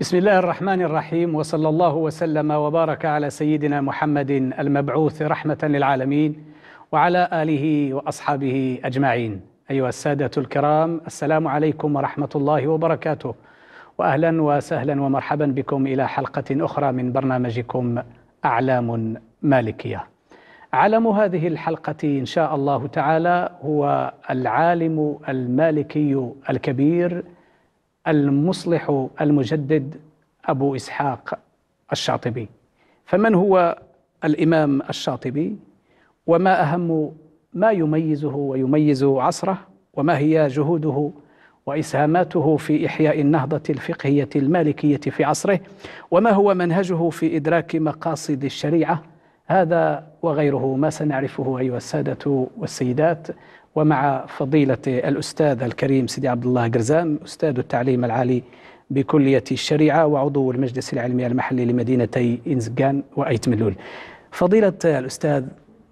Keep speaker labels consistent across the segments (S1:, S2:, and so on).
S1: بسم الله الرحمن الرحيم وصلى الله وسلم وبارك على سيدنا محمد المبعوث رحمة للعالمين وعلى آله وأصحابه أجمعين أيها السادة الكرام السلام عليكم ورحمة الله وبركاته وأهلا وسهلا ومرحبا بكم إلى حلقة أخرى من برنامجكم أعلام مالكية علم هذه الحلقة إن شاء الله تعالى هو العالم المالكي الكبير المصلح المجدد أبو إسحاق الشاطبي فمن هو الإمام الشاطبي وما أهم ما يميزه ويميز عصره وما هي جهوده وإسهاماته في إحياء النهضة الفقهية المالكية في عصره وما هو منهجه في إدراك مقاصد الشريعة هذا وغيره ما سنعرفه أيها السادة والسيدات ومع فضيلة الأستاذ الكريم سيدي عبد الله قرزام أستاذ التعليم العالي بكلية الشريعة وعضو المجلس العلمي المحلي لمدينتي إنزقان وأيت ملول فضيلة الأستاذ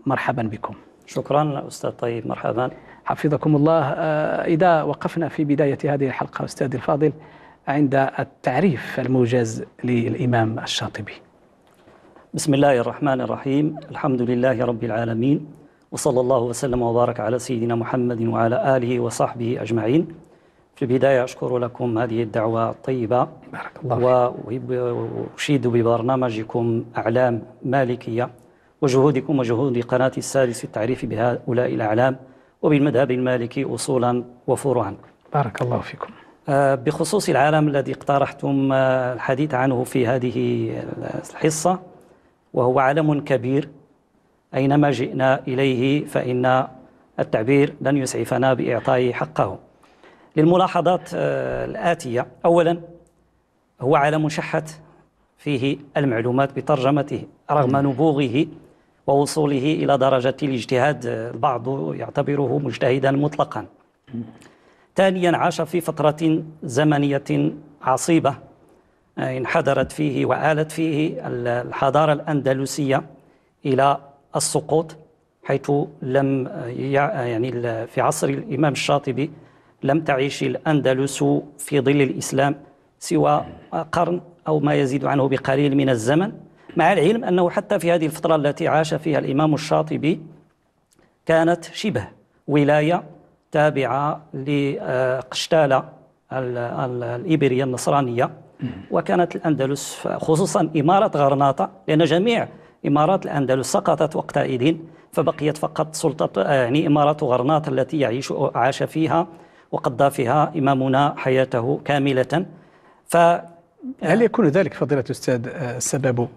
S1: مرحبا بكم شكرا أستاذ طيب مرحبا حفظكم الله آه، إذا وقفنا في بداية هذه الحلقة أستاذي الفاضل عند التعريف
S2: الموجز للإمام الشاطبي بسم الله الرحمن الرحيم الحمد لله رب العالمين وصلى الله وسلم وبارك على سيدنا محمد وعلى آله وصحبه أجمعين في البداية أشكر لكم هذه الدعوة الطيبة بارك الله وأشيد ببرنامجكم أعلام مالكية وجهودكم وجهود قناة السادس في التعريف بهؤلاء الأعلام وبالمذهب المالكي أصولا وفروعا
S1: بارك الله فيكم
S2: آه، بخصوص العالم الذي اقترحتم آه، الحديث عنه في هذه آه، الحصة وهو عالم كبير أينما جئنا إليه فإن التعبير لن يسعفنا بإعطائه حقه للملاحظات آه، الآتية أولا هو عالم شحت فيه المعلومات بترجمته رغم نبوغه ووصوله إلى درجة الاجتهاد آه، البعض يعتبره مجتهدا مطلقا ثانيا عاش في فترة زمنية عصيبة آه، انحدرت فيه وآلت فيه الحضارة الأندلسية إلى السقوط حيث لم يعني في عصر الإمام الشاطبي لم تعيش الأندلس في ظل الإسلام سوى قرن أو ما يزيد عنه بقليل من الزمن مع العلم أنه حتى في هذه الفترة التي عاش فيها الإمام الشاطبي كانت شبه ولاية تابعة لقشتالة الايبريه النصرانية وكانت الأندلس خصوصا إمارة غرناطة لأن جميع إمارات الأندلس سقطت وقتئذ فبقيت فقط سلطة يعني إمارات غرناطة التي يعيش عاش فيها وقضى فيها إمامنا حياته كاملة ف
S1: هل يكون ذلك فضيلة الأستاذ آه، سبب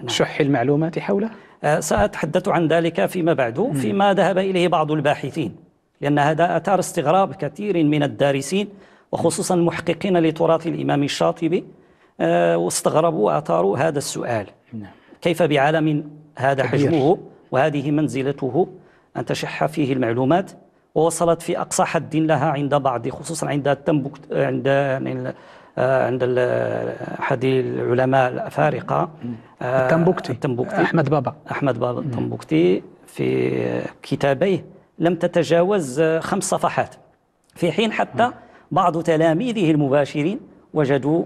S1: نعم. شح المعلومات حوله؟
S2: آه، سأتحدث عن ذلك فيما بعد فيما ذهب إليه بعض الباحثين لأن هذا أثار استغراب كثير من الدارسين وخصوصا المحققين لتراث الإمام الشاطبي آه، واستغربوا وأثاروا هذا السؤال نعم. كيف بعالم هذا حجمه وهذه منزلته أن تشح فيه المعلومات ووصلت في أقصى حد لها عند بعض خصوصا عند التنبكت عند آه، عند آه، أحد العلماء الأفارقة آه، التنبكتي, التنبكتي أحمد بابا أحمد بابا التنبكتي في كتابيه لم تتجاوز خمس صفحات في حين حتى بعض تلاميذه المباشرين وجدوا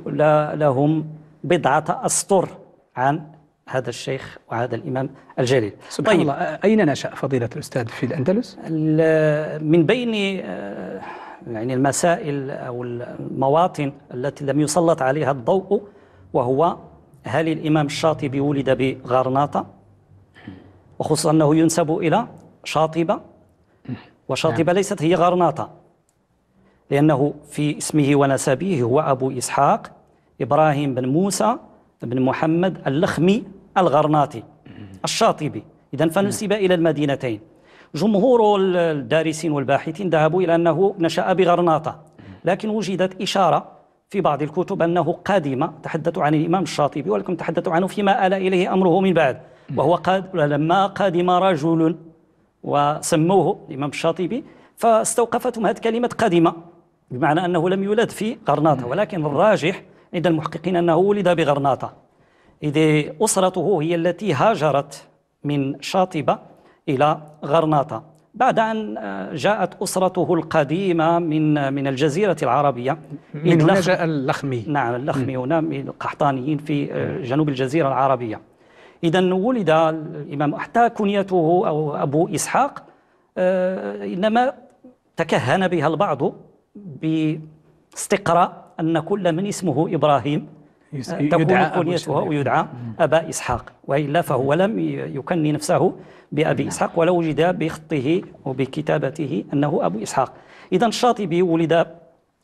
S2: لهم بضعة أسطر عن هذا الشيخ وهذا الإمام الجليل سبحان طيب الله أين نشأ فضيلة الأستاذ في الأندلس؟ من بين آه، يعني المسائل أو المواطن التي لم يسلط عليها الضوء وهو هل الإمام الشاطبي ولد بغرناطة وخصوصا أنه ينسب إلى شاطبة وشاطبة نعم. ليست هي غرناطة لأنه في اسمه ونسبه هو أبو إسحاق إبراهيم بن موسى بن محمد اللخمي الغرناطي الشاطبي إذا فنسب إلى المدينتين جمهور الدارسين والباحثين ذهبوا إلى أنه نشأ بغرناطة لكن وجدت إشارة في بعض الكتب أنه قدم تحدثوا عن الإمام الشاطبي ولكن تحدثوا عنه فيما آل إليه أمره من بعد وهو قاد لما قدم رجل وسموه الإمام الشاطبي فاستوقفتهم هذه كلمة قدم بمعنى أنه لم يولد في غرناطة ولكن الراجح عند المحققين أنه ولد بغرناطة إذ أسرته هي التي هاجرت من شاطبة إلى غرناطة بعد أن آه، جاءت أسرته القديمة من آه، من الجزيرة العربية من هنا جاء اللخمي نعم اللخمي هنا من القحطانيين في آه، جنوب الجزيرة العربية إذا ولد الإمام حتى كنيته أو أبو إسحاق إنما تكهن بها البعض باستقراء أن كل من اسمه إبراهيم أه، تكون كنيتها ويدعى أبا إسحاق وإلا فهو لم يكني نفسه بأبي نعم. إسحاق ولو وجد بخطه وبكتابته أنه أبو إسحاق إذا الشاطبي ولد أه،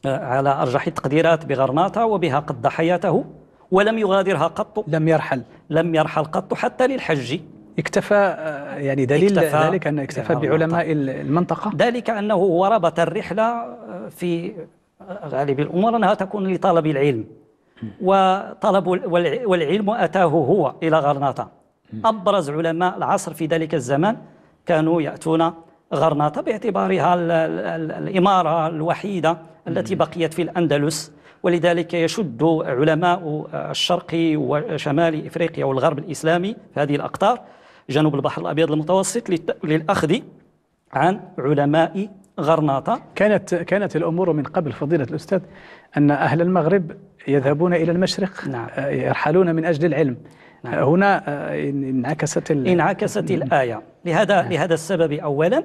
S2: على أرجح التقديرات بغرناطة وبها قضى حياته ولم يغادرها قط لم يرحل لم يرحل قط حتى للحج اكتفى أه، يعني دليل اكتفى ذلك أنه اكتفى بعلماء المنطقة ذلك أنه وربط الرحلة في غالب الأمور أنها تكون لطلب العلم وطلب والعلم أتاه هو إلى غرناطة أبرز علماء العصر في ذلك الزمان كانوا يأتون غرناطة باعتبارها الإمارة الوحيدة التي بقيت في الأندلس ولذلك يشد علماء الشرق وشمال إفريقيا والغرب الإسلامي في هذه الأقطار جنوب البحر الأبيض المتوسط للأخذ عن علماء غرناطة كانت
S1: كانت الأمور من قبل فضيلة الأستاذ أن أهل المغرب يذهبون إلى المشرق نعم. آه، يرحلون من أجل العلم نعم. آه، هنا آه، انعكست انعكست نعم.
S2: الآية لهذا نعم. لهذا السبب أولا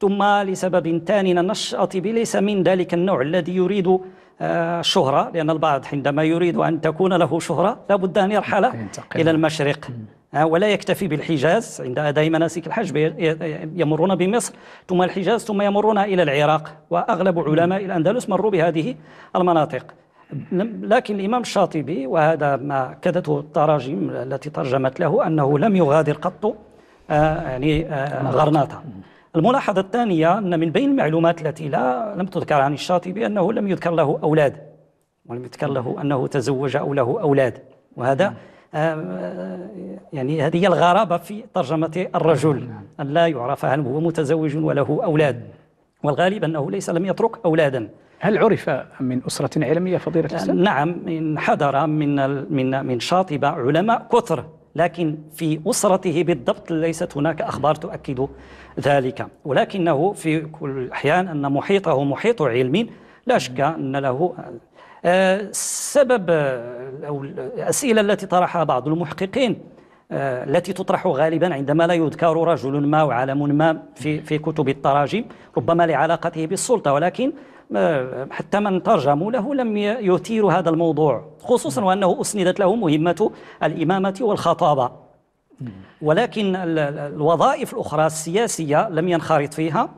S2: ثم لسبب ثاني النشأة ليس من ذلك النوع الذي يريد الشهرة لأن البعض عندما يريد أن تكون له شهرة لابد أن يرحل إلى المشرق ولا يكتفي بالحجاز عند أداء مناسك الحج يمرون بمصر ثم الحجاز ثم يمرون إلى العراق وأغلب علماء الأندلس مروا بهذه المناطق لكن الإمام الشاطبي وهذا ما كدته التراجم التي ترجمت له أنه لم يغادر قط آه، يعني آه، غرناطة الملاحظة الثانية أن من بين المعلومات التي لا لم تذكر عن الشاطبي أنه لم يذكر له أولاد ولم يذكر له أنه تزوج أو له أولاد وهذا آه، يعني هذه الغرابة في ترجمة الرجل نعم. أن لا يعرف هل هو متزوج وله أولاد والغالب أنه ليس لم يترك أولادا هل عرف من أسرة علمية فضيلة الأستاذ؟ آه، نعم حضر من من من شاطبة علماء كثر لكن في أسرته بالضبط ليست هناك أخبار تؤكد ذلك ولكنه في كل الأحيان أن محيطه محيط علم لا شك أن له السبب آه، أو الأسئلة التي طرحها بعض المحققين آه، التي تطرح غالبا عندما لا يذكر رجل ما وعالم ما في في كتب التراجم ربما لعلاقته بالسلطة ولكن آه، حتى من ترجموا له لم يثيروا هذا الموضوع خصوصا وأنه أسندت له مهمة الإمامة والخطابة ولكن الوظائف الأخرى السياسية لم ينخرط فيها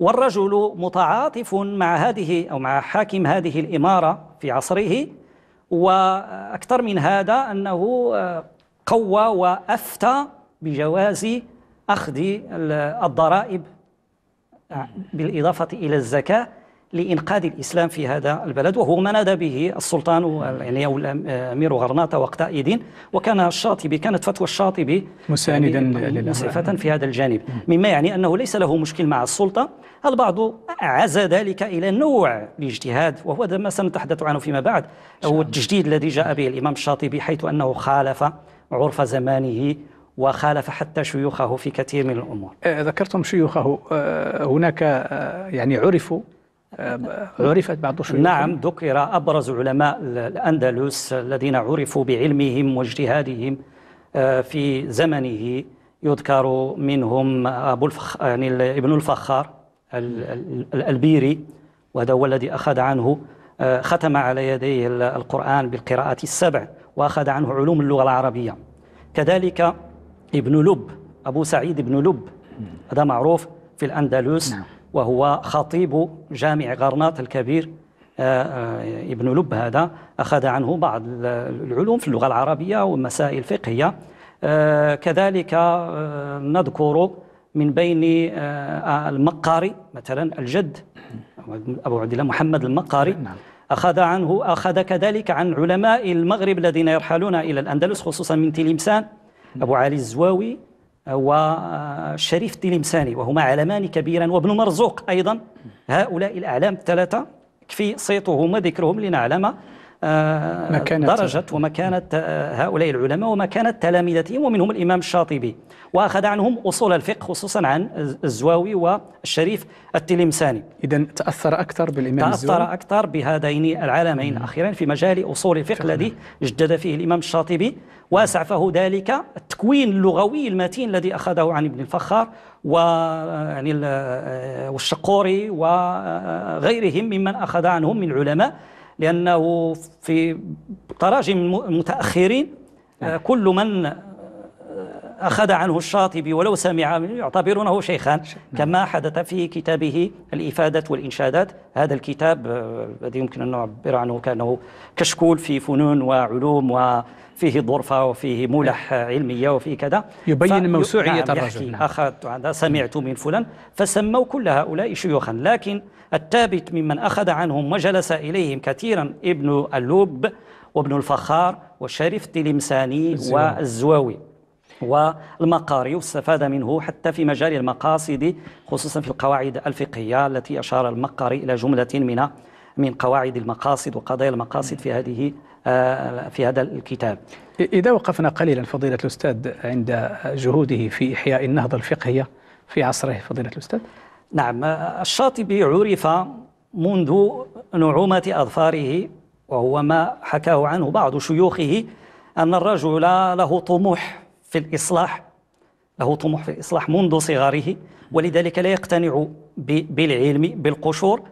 S2: والرجل متعاطف مع هذه أو مع حاكم هذه الإمارة في عصره وأكثر من هذا أنه آه، قوى وأفتى بجواز أخذ الضرائب آه، بالإضافة إلى الزكاة لإنقاذ الإسلام في هذا البلد وهو ما نادى به السلطان يعني أو الأمير غرناطة وقتئذ وكان الشاطبي كانت فتوى الشاطبي مساندا يعني مسعفة في هذا الجانب مما يعني أنه ليس له مشكل مع السلطة البعض عزى ذلك إلى نوع الاجتهاد وهو ما سنتحدث عنه فيما بعد هو التجديد الذي جاء به الإمام الشاطبي حيث أنه خالف عرف زمانه وخالف حتى شيوخه في كثير من الأمور أه، ذكرتم شيوخه
S1: أه، هناك أه، يعني عرفوا آه، عرفت بعض الشيوخ نعم
S2: ذكر أبرز علماء الأندلس الذين عرفوا بعلمهم واجتهادهم آه، في زمنه يذكر منهم أبو الفخ... يعني ابن الفخار البيري وهذا هو الذي أخذ عنه آه، ختم على يديه القرآن بالقراءة السبع وأخذ عنه علوم اللغة العربية كذلك ابن لب أبو سعيد بن لب هذا معروف في الأندلس نعم. وهو خطيب جامع غرناطة الكبير آه، آه، ابن لب هذا أخذ عنه بعض العلوم في اللغة العربية ومسائل فقهية آه، كذلك نذكر من بين المقاري مثلا الجد أبو عبد الله محمد المقاري نعم. أخذ عنه أخذ كذلك عن علماء المغرب الذين يرحلون إلى الأندلس خصوصا من تلمسان أبو علي الزواوي الشريف آه، التلمساني وهما علمان كبيرا وابن مرزوق أيضا هؤلاء الأعلام الثلاثة كفي صيتهما ذكرهم لنعلم آه، درجة ومكانة آه، هؤلاء العلماء ومكانة تلامذتهم ومنهم الإمام الشاطبي وأخذ عنهم أصول الفقه خصوصا عن الزواوي والشريف التلمساني إذا تأثر أكثر بالإمام الزواوي تأثر أكثر بهذين العالمين أخيرا في مجال أصول الفقه الذي جدد فيه الإمام الشاطبي وأسعفه ذلك التكوين اللغوي المتين الذي أخذه عن ابن الفخار ويعني آه، والشقوري وغيرهم ممن أخذ عنهم من علماء لأنه في تراجم المتأخرين نعم. كل من أخذ عنه الشاطبي ولو سمع يعتبرونه شيخا نعم. كما حدث في كتابه الإفادة والإنشادات هذا الكتاب آه، الذي يمكن أن نعبر عنه كأنه كشكول في فنون وعلوم وفيه ظرفة وفيه ملح علمية وفيه كذا يبين موسوعية نعم الرجل نعم. أخذت سمعت من فلان فسموا كل هؤلاء شيوخا لكن الثابت ممن أخذ عنهم وجلس إليهم كثيرا ابن اللب وابن الفخار والشريف التلمساني والزواوي والمقاري واستفاد منه حتى في مجال المقاصد خصوصا في القواعد الفقهية التي أشار المقاري إلى جملة من من قواعد المقاصد وقضايا المقاصد في هذه آه، في هذا الكتاب إذا وقفنا قليلا فضيلة الأستاذ عند جهوده في إحياء النهضة الفقهية في عصره فضيلة الأستاذ نعم الشاطبي عرف منذ نعومة أظفاره وهو ما حكاه عنه بعض شيوخه أن الرجل له طموح في الإصلاح له طموح في الإصلاح منذ صغره ولذلك لا يقتنع بالعلم بالقشور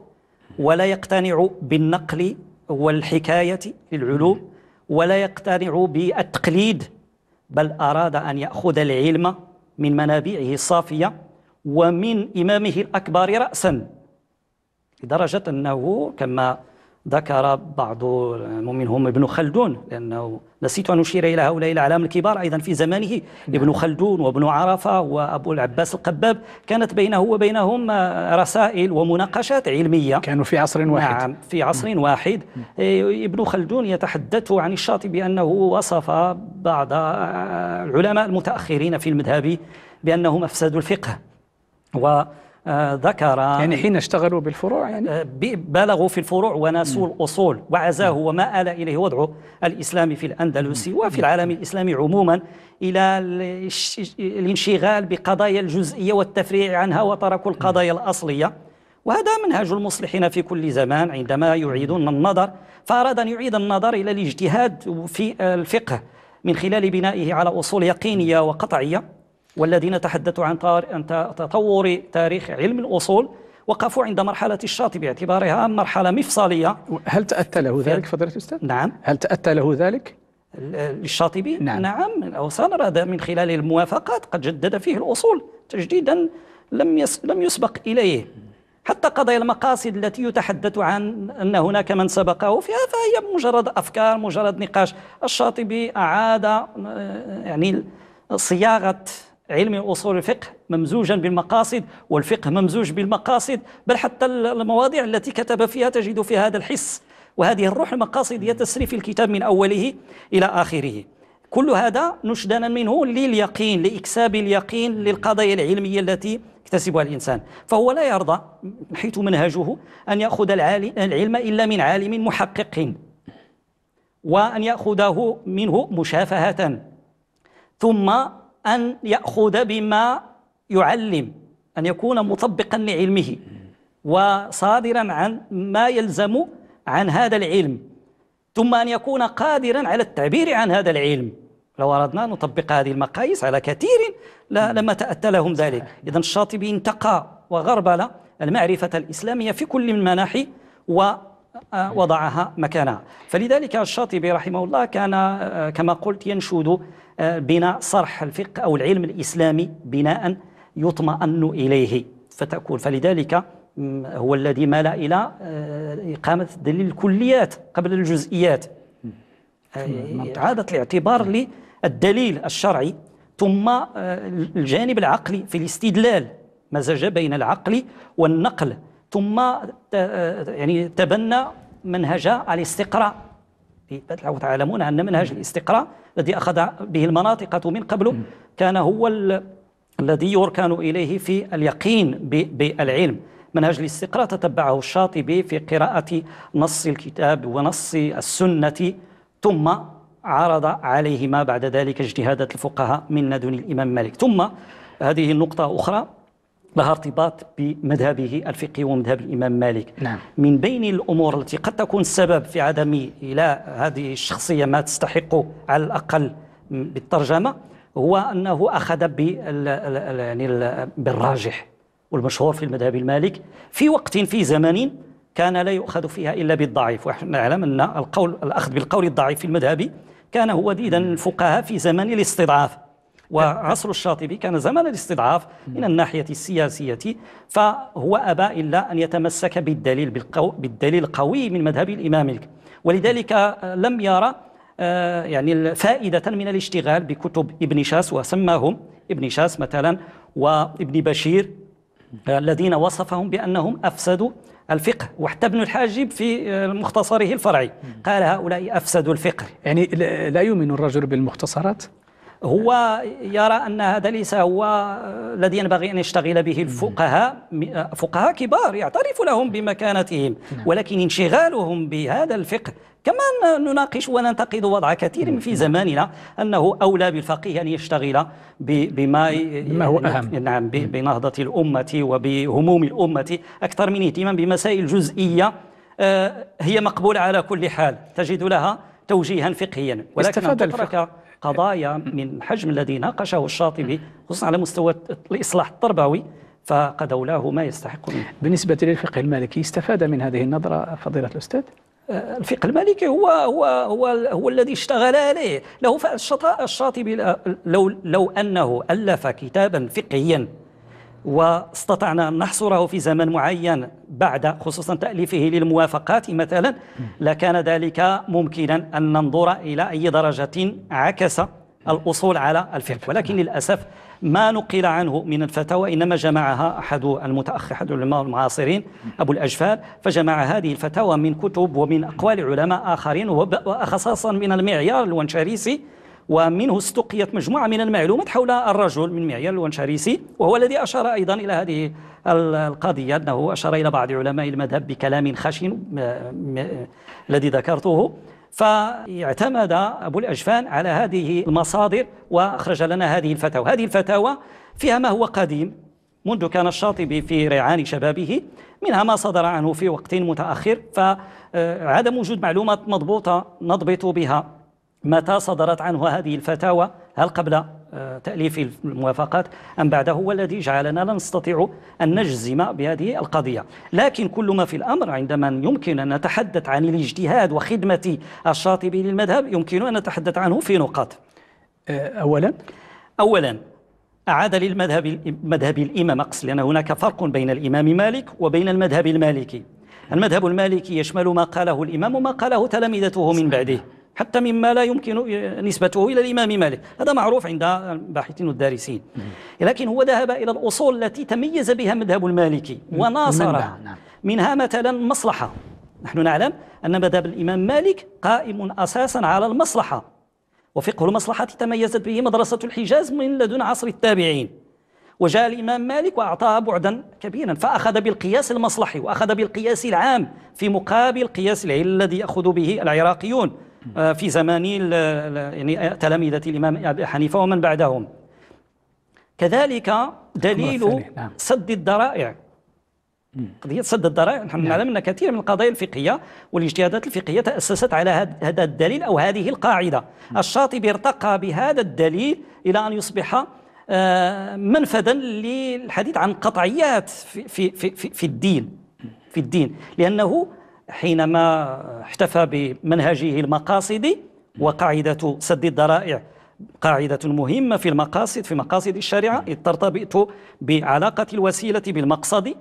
S2: ولا يقتنع بالنقل والحكاية للعلوم ولا يقتنع بالتقليد بل أراد أن يأخذ العلم من منابعه الصافية ومن إمامه الأكبر رأسا لدرجة أنه كما ذكر بعض منهم ابن خلدون لأنه نسيت أن أشير إلى هؤلاء الأعلام الكبار أيضا في زمانه نعم. ابن خلدون وابن عرفة وأبو العباس القباب كانت بينه وبينهم رسائل ومناقشات علمية كانوا في عصر واحد نعم في عصر واحد إيه، ابن خلدون يتحدث عن الشاطبي بأنه وصف بعض العلماء المتأخرين في المذهب بأنهم أفسدوا الفقه و ذكر يعني حين اشتغلوا بالفروع يعني آه، بالغوا في الفروع وناسوا الأصول وعزاه وما آل إليه وضعه الإسلام في الأندلس وفي العالم الإسلامي عموما إلى الانشغال بقضايا الجزئية والتفريع عنها وتركوا القضايا الأصلية وهذا منهج المصلحين في كل زمان عندما يعيدون النظر فأراد أن يعيد النظر إلى الاجتهاد في الفقه من خلال بنائه على أصول يقينية وقطعية والذين تحدثوا عن تطور تاريخ علم الأصول وقفوا عند مرحلة الشاطئ باعتبارها مرحلة مفصلية هل تأتى له ذلك فضيلة الأستاذ؟ نعم هل تأتى له ذلك؟ للشاطبي نعم, نعم أو سنرى من خلال الموافقات قد جدد فيه الأصول تجديدا لم لم يسبق إليه حتى قضايا المقاصد التي يتحدث عن أن هناك من سبقه فيها فهي مجرد أفكار مجرد نقاش الشاطبي أعاد آه، يعني صياغة علم أصول الفقه ممزوجا بالمقاصد والفقه ممزوج بالمقاصد بل حتى المواضيع التي كتب فيها تجد في هذا الحس وهذه الروح المقاصدية تسري في الكتاب من أوله إلى آخره كل هذا نشدنا منه لليقين لإكساب اليقين للقضايا العلمية التي يكتسبها الإنسان فهو لا يرضى من حيث منهجه أن يأخذ العلم إلا من عالم محقق وأن يأخذه منه مشافهة ثم أن يأخذ بما يعلم أن يكون مطبقا لعلمه وصادرا عن ما يلزم عن هذا العلم ثم أن يكون قادرا على التعبير عن هذا العلم لو أردنا أن نطبق هذه المقاييس على كثير لا لما لهم ذلك إذا الشاطبي انتقى وغربل المعرفة الإسلامية في كل المناحي و وضعها مكانها فلذلك الشاطبي رحمه الله كان كما قلت ينشد آه، بناء صرح الفقه أو العلم الإسلامي بناء يطمئن إليه فتكون فلذلك هو الذي مال إلى آه، إقامة دليل الكليات قبل الجزئيات آه، إيه، عادة الاعتبار نعم. للدليل الشرعي ثم الجانب العقلي في الاستدلال مزج بين العقل والنقل ثم يعني تبنى منهج الاستقراء تعلمون أن منهج الاستقراء الذي أخذ به المناطقة من قبل كان هو الذي يركن إليه في اليقين بالعلم منهج الاستقراء تتبعه الشاطبي في قراءة نص الكتاب ونص السنة ثم عرض عليهما بعد ذلك اجتهادات الفقهاء من لدن الإمام مالك ثم هذه النقطة أخرى لها ارتباط بمذهبه الفقهي ومذهب الإمام مالك نعم. من بين الأمور التي قد تكون السبب في عدم إلى هذه الشخصية ما تستحق على الأقل بالترجمة هو أنه أخذ يعني بالراجح والمشهور في المذهب المالك في وقت في زمن كان لا يؤخذ فيها إلا بالضعيف ونحن نعلم أن القول الأخذ بالقول الضعيف في المذهب كان هو ديدا الفقهاء في زمن الاستضعاف وعصر الشاطبي كان زمن الاستضعاف من الناحية السياسية فهو أبى إلا أن يتمسك بالدليل بالدليل القوي من مذهب الإمام ولذلك لم يرى آه، يعني فائدة من الاشتغال بكتب ابن شاس وسماهم ابن شاس مثلا وابن بشير الذين وصفهم بأنهم أفسدوا الفقه وحتى ابن الحاجب في آه، مختصره الفرعي قال هؤلاء أفسدوا الفقه يعني لا يؤمن الرجل بالمختصرات هو يرى أن هذا ليس هو الذي ينبغي أن يشتغل به الفقهاء فقهاء كبار يعترف لهم بمكانتهم نعم. ولكن انشغالهم بهذا الفقه كما نناقش وننتقد وضع كثير في زماننا انه اولى بالفقيه ان يشتغل بما ما هو اهم نعم بنهضه الامه وبهموم الامه اكثر من اهتمام بمسائل جزئيه آه، هي مقبوله على كل حال تجد لها توجيها فقهيا ولكن استفاد الفقه قضايا من حجم الذي ناقشه الشاطبي خصوصا على مستوى الإصلاح التربوي فقد اولاه ما يستحق منه
S1: بالنسبة للفقه المالكي استفاد من
S2: هذه النظرة فضيلة الأستاذ؟ آه، الفقه المالكي هو هو هو هو الذي اشتغل عليه له الشاطبي لو لو انه الف كتابا فقهيا واستطعنا أن نحصره في زمن معين بعد خصوصا تأليفه للموافقات مثلا لكان ذلك ممكنا أن ننظر إلى أي درجة عكس الأصول على الفقه ولكن للأسف ما نقل عنه من الفتاوى إنما جمعها أحد المتأخر أحد العلماء المعاصرين أبو الأجفال فجمع هذه الفتاوى من كتب ومن أقوال علماء آخرين وخصاصا من المعيار الونشاريسي ومنه استقيت مجموعة من المعلومات حول الرجل من معيال الونشاريسي وهو الذي أشار أيضا إلى هذه القضية أنه أشار إلى بعض علماء المذهب بكلام خشن الذي ذكرته فاعتمد أبو الأجفان على هذه المصادر وأخرج لنا هذه الفتاوى هذه الفتاوى فيها ما هو قديم منذ كان الشاطبي في ريعان شبابه منها ما صدر عنه في وقت متأخر فعدم وجود معلومات مضبوطة نضبط بها متى صدرت عنه هذه الفتاوى هل قبل آه، تأليف الموافقات أم بعده هو الذي جعلنا لا نستطيع أن نجزم بهذه القضية لكن كل ما في الأمر عندما يمكن أن نتحدث عن الاجتهاد وخدمة الشاطبي للمذهب يمكن أن نتحدث عنه في نقاط آه، أولا أولا أعاد للمذهب مذهب الإمام أقصد لأن هناك فرق بين الإمام مالك وبين المذهب المالكي المذهب المالكي يشمل ما قاله الإمام وما قاله تلامذته من بعده حتى مما لا يمكن نسبته إلى الإمام مالك هذا معروف عند الباحثين والدارسين لكن هو ذهب إلى الأصول التي تميز بها مذهب المالكي وناصر نعم. منها مثلا مصلحة نحن نعلم أن مذهب الإمام مالك قائم أساسا على المصلحة وفقه المصلحة تميزت به مدرسة الحجاز من لدن عصر التابعين وجاء الإمام مالك وأعطاها بعدا كبيرا فأخذ بالقياس المصلحي وأخذ بالقياس العام في مقابل قياس العلة الذي يأخذ به العراقيون آه، في زمان يعني تلامذة الإمام أبي حنيفة ومن بعدهم كذلك دليل نعم. سد الذرائع قضية سد الذرائع نحن نعم. نعلم أن كثير من القضايا الفقهية والاجتهادات الفقهية تأسست على هذا الدليل أو هذه القاعدة الشاطبي ارتقى بهذا الدليل إلى أن يصبح آه، منفذا للحديث عن قطعيات في, في, في, في الدين في الدين لأنه حينما احتفى بمنهجه المقاصدي وقاعدة سد الذرائع قاعدة مهمة في المقاصد في مقاصد الشريعة إذ ترتبط بعلاقة الوسيلة بالمقصد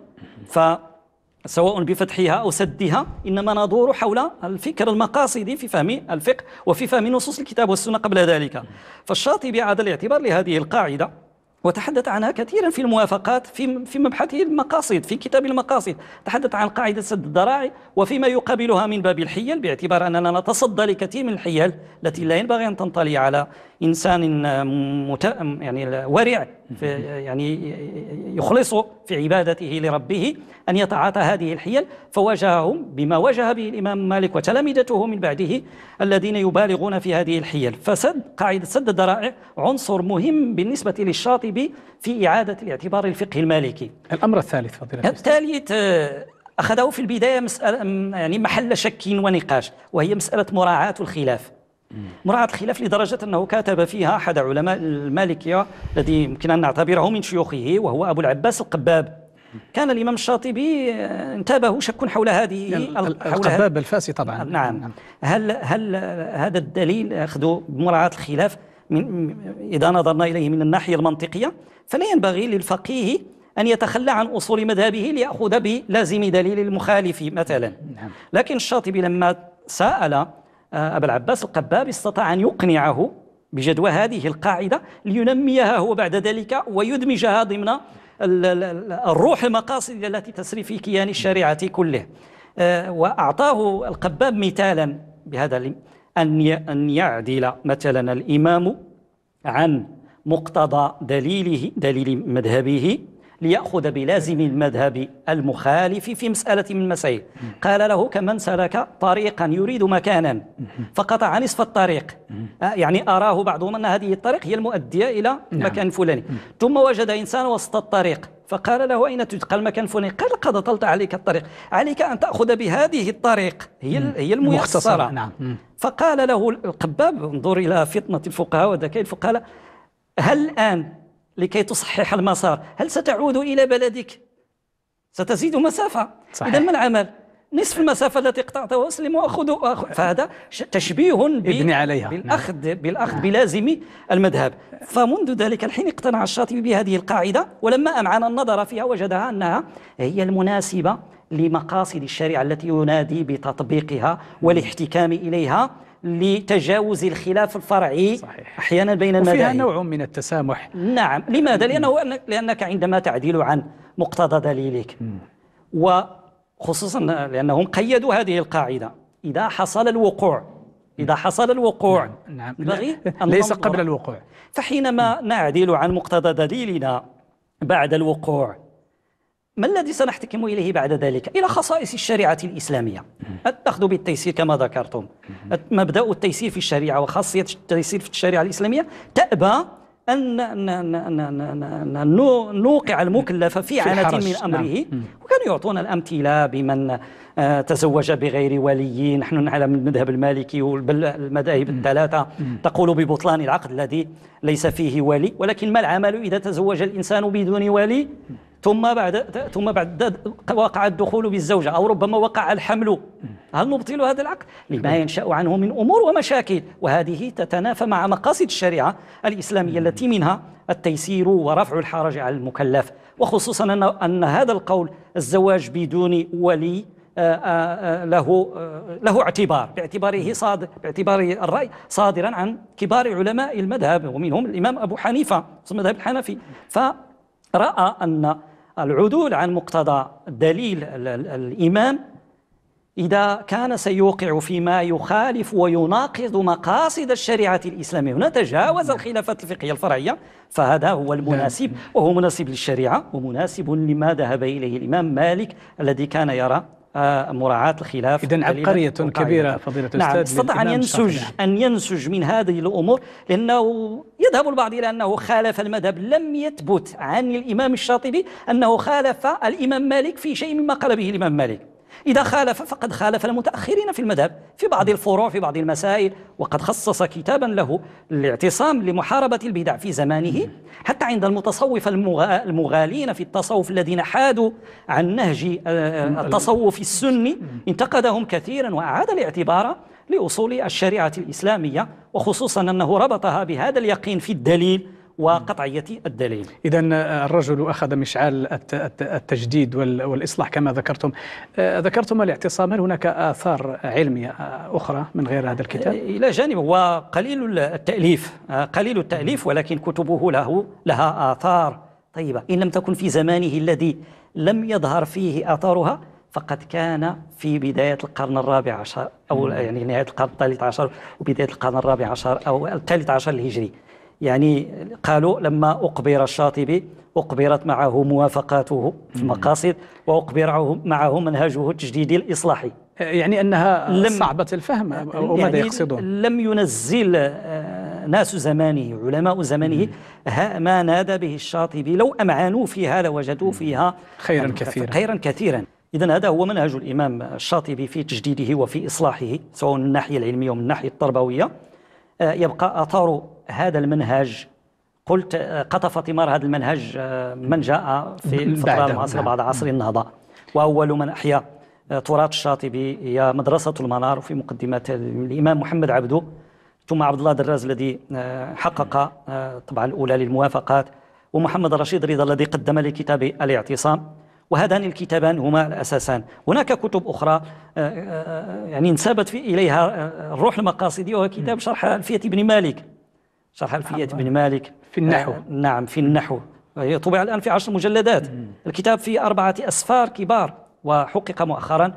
S2: فسواء بفتحها أو سدها إنما ندور حول الفكر المقاصدي في فهم الفقه وفي فهم نصوص الكتاب والسنة قبل ذلك فالشاطبي عاد الاعتبار لهذه القاعدة وتحدث عنها كثيرا في الموافقات في في مبحثه المقاصد في كتاب المقاصد تحدث عن قاعده سد الذرائع وفيما يقابلها من باب الحيل باعتبار اننا نتصدى لكثير من الحيل التي لا ينبغي ان تنطلي على انسان مت... يعني ورع في يعني يخلص في عبادته لربه ان يتعاطى هذه الحيل فواجههم بما واجه به الامام مالك وتلامذته من بعده الذين يبالغون في هذه الحيل فسد قاعده سد الذرائع عنصر مهم بالنسبه للشاطبي في اعاده الاعتبار الفقهي المالكي. الامر الثالث فضيله الثالث اخذه في البدايه مساله يعني محل شك ونقاش وهي مساله مراعاه الخلاف. مراعاة الخلاف لدرجة أنه كتب فيها أحد علماء المالكية الذي يمكن أن نعتبره من شيوخه وهو أبو العباس القباب كان الإمام الشاطبي آه، انتابه شك حول هذه حول القباب الفاسي طبعا نعم. نعم هل هل هذا الدليل أخذه بمراعاة الخلاف من إذا نظرنا إليه من الناحية المنطقية فلا ينبغي للفقيه أن يتخلى عن أصول مذهبه ليأخذ بلازم دليل المخالف مثلا نعم. لكن الشاطبي لما سأل آه، أبا العباس القباب استطاع أن يقنعه بجدوى هذه القاعدة لينميها هو بعد ذلك ويدمجها ضمن الروح المقاصد التي تسري في كيان الشريعة كله آه، وأعطاه القباب مثالا بهذا أن يعدل مثلا الإمام عن مقتضى دليله دليل مذهبه ليأخذ بلازم المذهب المخالف في مسألة من المسائل قال له كمن سلك طريقا يريد مكانا فقطع نصف الطريق آه، يعني أراه بعضهم أن هذه الطريق هي المؤدية إلى نعم. مكان فلاني ثم وجد إنسان وسط الطريق فقال له أين تتقى المكان الفلاني قال قد طلت عليك الطريق عليك أن تأخذ بهذه الطريق هي هي الميسرة نعم. فقال له القباب انظر إلى فطنة الفقهاء وذكاء الفقهاء هل الآن لكي تصحح المسار هل ستعود إلى بلدك؟ ستزيد مسافة إذا ما العمل؟ نصف المسافه التي قطعتها وأسلم واخذ فهذا تشبيه يبني عليها بالاخذ نعم. بالاخذ بلازم المذهب فمنذ ذلك الحين اقتنع الشاطبي بهذه القاعده ولما امعن النظر فيها وجدها انها هي المناسبه لمقاصد الشريعه التي ينادي بتطبيقها والاحتكام اليها لتجاوز الخلاف الفرعي صحيح. أحيانا بين المذاهب وفيها نوع من التسامح نعم لماذا؟ لأنه لأنك عندما تعدل عن مقتضى دليلك وخصوصا لأنهم قيدوا هذه القاعدة إذا حصل الوقوع إذا حصل الوقوع نعم, نعم. أن ليس قبل الوقوع فحينما نعدل عن مقتضى دليلنا بعد الوقوع ما الذي سنحتكم إليه بعد ذلك إلى خصائص الشريعة الإسلامية الأخذ بالتيسير كما ذكرتم مبدأ التيسير في الشريعة وخاصية التيسير في الشريعة الإسلامية تأبى أن نوقع المكلف في عنة من أمره نعم. وكانوا يعطون الأمثلة بمن آه، تزوج بغير ولي نحن نعلم المذهب المالكي والمذاهب الثلاثة تقول ببطلان العقد الذي ليس فيه ولي ولكن ما العمل إذا تزوج الإنسان بدون ولي ثم بعد ثم بعد وقع الدخول بالزوجة أو ربما وقع الحمل هل نبطل هذا العقد؟ لما ينشأ عنه من أمور ومشاكل وهذه تتنافى مع مقاصد الشريعة الإسلامية التي منها التيسير ورفع الحرج على المكلف وخصوصا أن, أن هذا القول الزواج بدون ولي آه، آه، آه، له له اعتبار باعتباره صادر باعتبار الرأي صادرا عن كبار علماء المذهب ومنهم الإمام أبو حنيفة المذهب الحنفي ف رأى أن العدول عن مقتضى دليل الإمام إذا كان سيوقع فيما يخالف ويناقض مقاصد الشريعة الإسلامية هنا تجاوز نعم. الخلافات الفقهية الفرعية فهذا هو المناسب نعم. وهو مناسب للشريعة ومناسب لما ذهب إليه الإمام مالك الذي كان يرى مراعاة الخلاف إذن عبقرية كبيرة فضيلة الأستاذ نعم استطاع أن ينسج أن ينسج من هذه الأمور لأنه يذهب البعض إلى أنه خالف المذهب لم يثبت عن الإمام الشاطبي أنه خالف الإمام مالك في شيء مما قال به الإمام مالك إذا خالف فقد خالف المتأخرين في المذهب في بعض الفروع في بعض المسائل وقد خصص كتابا له الاعتصام لمحاربة البدع في زمانه حتى عند المتصوف المغالين في التصوف الذين حادوا عن نهج آه، التصوف السني انتقدهم كثيرا وأعاد الاعتبار لأصول الشريعة الإسلامية وخصوصا أنه ربطها بهذا اليقين في الدليل وقطعية الدليل إذا آه، الرجل
S1: أخذ مشعال التجديد والإصلاح كما ذكرتم آه، ذكرتم الاعتصام هل هناك آثار علمية آه، أخرى من غير هذا الكتاب؟ إلى
S2: جانب هو قليل التأليف قليل التأليف ولكن كتبه له لها آثار طيبة إن لم تكن في زمانه الذي لم يظهر فيه آثارها فقد كان في بداية القرن الرابع عشر أو يعني نهاية القرن الثالث عشر وبداية القرن الرابع عشر أو الثالث عشر الهجري يعني قالوا لما أقبر الشاطبي أقبرت معه موافقاته في المقاصد وأقبر معه منهجه التجديدي الإصلاحي يعني أنها لم صعبة الفهم أو يعني ماذا يعني يقصدون لم ينزل آه، ناس زمانه علماء زمانه ما نادى به الشاطبي لو أمعنوا فيها لوجدوا فيها خيرا يعني كثيرا خيرا كثيرا إذا هذا هو منهج الإمام الشاطبي في تجديده وفي إصلاحه سواء من الناحية العلمية ومن الناحية التربوية آه، يبقى أثار هذا المنهج قلت قطف ثمار هذا المنهج آه، من جاء في الفترة المعاصرة نعم. بعد عصر نعم. النهضة وأول من أحيا آه، تراث الشاطبي هي مدرسة المنار في مقدمة الإمام محمد عبده ثم عبد الله دراز الذي آه، حقق طبعا الأولى للموافقات ومحمد رشيد رضا الذي قدم لكتاب الاعتصام وهذان الكتابان هما الأساسان هناك كتب أخرى يعني انسابت إليها الروح المقاصدية وهو كتاب شرح ألفية بن مالك شرح نعم. ألفية ابن مالك في النحو آه نعم في النحو طبع الآن في عشر مجلدات مم. الكتاب في أربعة أسفار كبار وحقق مؤخرا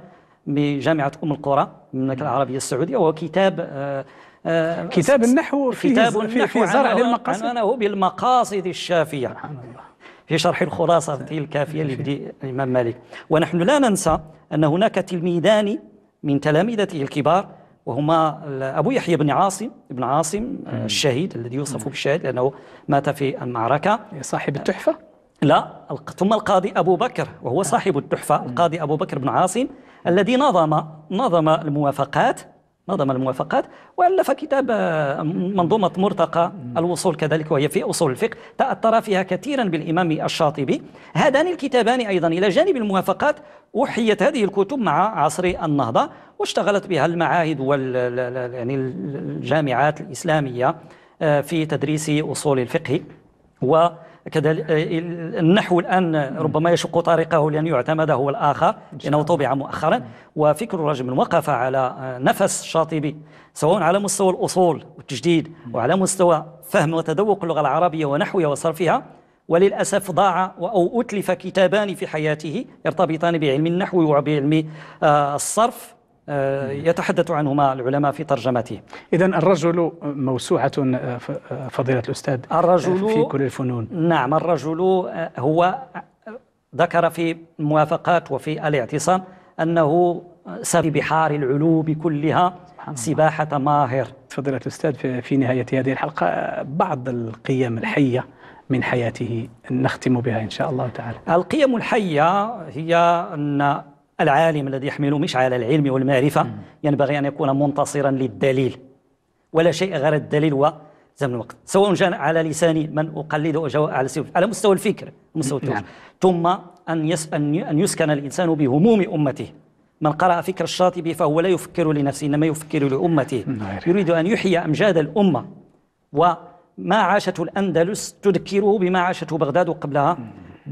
S2: بجامعة أم القرى المملكة العربية السعودية وكتاب آه آه كتاب النحو
S1: فيه كتاب النحو في زرع للمقاصد
S2: عنوانه بالمقاصد الشافية سبحان الله في شرح الخلاصة الكافية لابن الإمام مالك ونحن لا ننسى أن هناك تلميذان من تلامذته الكبار وهما أبو يحيى بن عاصم بن عاصم آه، الشهيد الذي يوصف بالشهيد لأنه مات في المعركة إيه، صاحب التحفة؟ آه، لا ثم القاضي أبو بكر وهو آه. صاحب التحفة القاضي أبو بكر بن عاصم الذي نظم نظم الموافقات نظم الموافقات والف كتاب آه، منظومه مرتقى الوصول كذلك وهي في اصول الفقه تاثر فيها كثيرا بالامام الشاطبي هذان الكتابان ايضا الى جانب الموافقات احيت هذه الكتب مع عصر النهضه واشتغلت بها المعاهد وال يعني الجامعات الاسلاميه آه، في تدريس اصول الفقه و كذلك آه، النحو الآن ربما يشق طريقه لأن يعتمد هو الآخر لأنه طبع مؤخرا وفكر الرجل وقف على آه، نفس شاطبي سواء على مستوى الأصول والتجديد وعلى مستوى فهم وتذوق اللغة العربية ونحوها وصرفها وللأسف ضاع أو أتلف كتابان في حياته يرتبطان بعلم النحو وبعلم آه، الصرف آه، يتحدث عنهما العلماء في ترجمته إذا الرجل
S1: موسوعة آه، آه، فضيلة الأستاذ الرجل في كل الفنون
S2: نعم الرجل هو ذكر في الموافقات وفي الاعتصام أنه سبي بحار العلوم كلها سباحة ماهر فضيلة الأستاذ في نهاية
S1: هذه الحلقة بعض القيم الحية من حياته نختم بها إن شاء
S2: الله تعالى القيم الحية هي أن العالم الذي يحمل مشعل العلم والمعرفة ينبغي أن يكون منتصرا للدليل ولا شيء غير الدليل وزمن الوقت سواء جاء على لسان من أقلده أو على على مستوى الفكر مستوى نعم. ثم أن, يس أن يسكن الإنسان بهموم أمته من قرأ فكر الشاطبي فهو لا يفكر لنفسه إنما يفكر لأمته نعم. يريد أن يحيي أمجاد الأمة وما عاشته الأندلس تذكره بما عاشته بغداد قبلها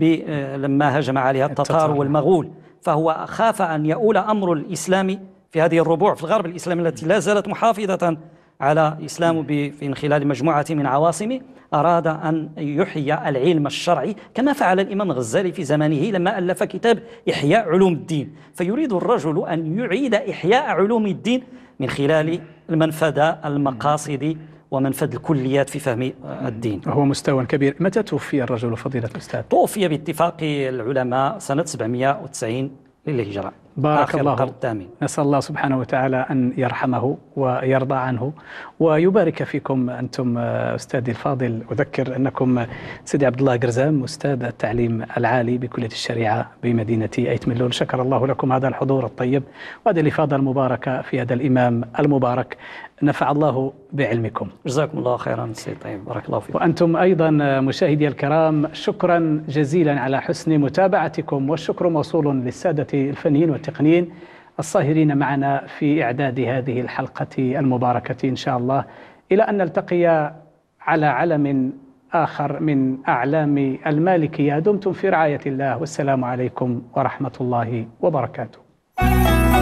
S2: آه، لما هجم عليها التتار والمغول فهو خاف أن يؤول أمر الإسلام في هذه الربوع في الغرب الإسلامي التي لا زالت محافظة على إسلام من خلال مجموعة من عواصمه أراد أن يحيي العلم الشرعي كما فعل الإمام الغزالي في زمانه لما ألف كتاب إحياء علوم الدين فيريد الرجل أن يعيد إحياء علوم الدين من خلال المنفذة المقاصد ومنفذ الكليات في فهم الدين هو مستوى كبير متى توفي الرجل فضيلة الأستاذ؟ توفي باتفاق العلماء سنة 790 للهجرة
S1: بارك الله القرن الثامن نسأل الله سبحانه وتعالى أن يرحمه ويرضى عنه ويبارك فيكم أنتم أستاذي الفاضل أذكر أنكم سيدي عبد الله قرزام أستاذ التعليم العالي بكلية الشريعة بمدينة أيت ملول شكر الله لكم هذا الحضور الطيب وهذه الإفاضة المباركة في هذا الإمام المبارك نفع الله بعلمكم
S2: جزاكم الله خيرا سيد طيب بارك الله فيكم
S1: وأنتم أيضا مشاهدي الكرام شكرا جزيلا على حسن متابعتكم والشكر موصول للسادة الفنيين والتقنيين الصاهرين معنا في إعداد هذه الحلقة المباركة إن شاء الله إلى أن نلتقي على علم آخر من أعلام المالكية دمتم في رعاية الله والسلام عليكم ورحمة الله وبركاته